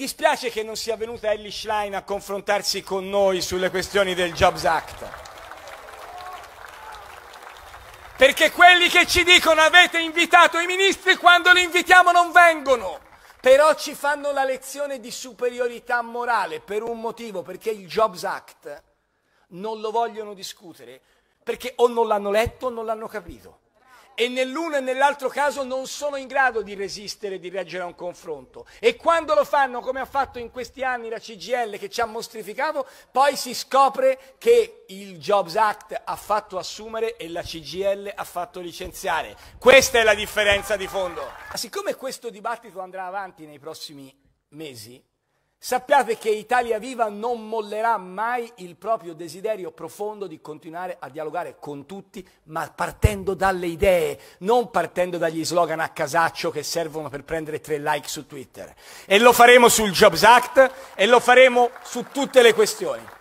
Mi dispiace che non sia venuta Ellie Schlein a confrontarsi con noi sulle questioni del Jobs Act. Perché quelli che ci dicono avete invitato i ministri quando li invitiamo non vengono. Però ci fanno la lezione di superiorità morale per un motivo, perché il Jobs Act non lo vogliono discutere, perché o non l'hanno letto o non l'hanno capito e nell'uno e nell'altro caso non sono in grado di resistere, di reagire a un confronto. E quando lo fanno, come ha fatto in questi anni la CGL che ci ha mostrificato, poi si scopre che il Jobs Act ha fatto assumere e la CGL ha fatto licenziare. Questa è la differenza di fondo. Ma siccome questo dibattito andrà avanti nei prossimi mesi, Sappiate che Italia Viva non mollerà mai il proprio desiderio profondo di continuare a dialogare con tutti, ma partendo dalle idee, non partendo dagli slogan a casaccio che servono per prendere tre like su Twitter. E lo faremo sul Jobs Act e lo faremo su tutte le questioni.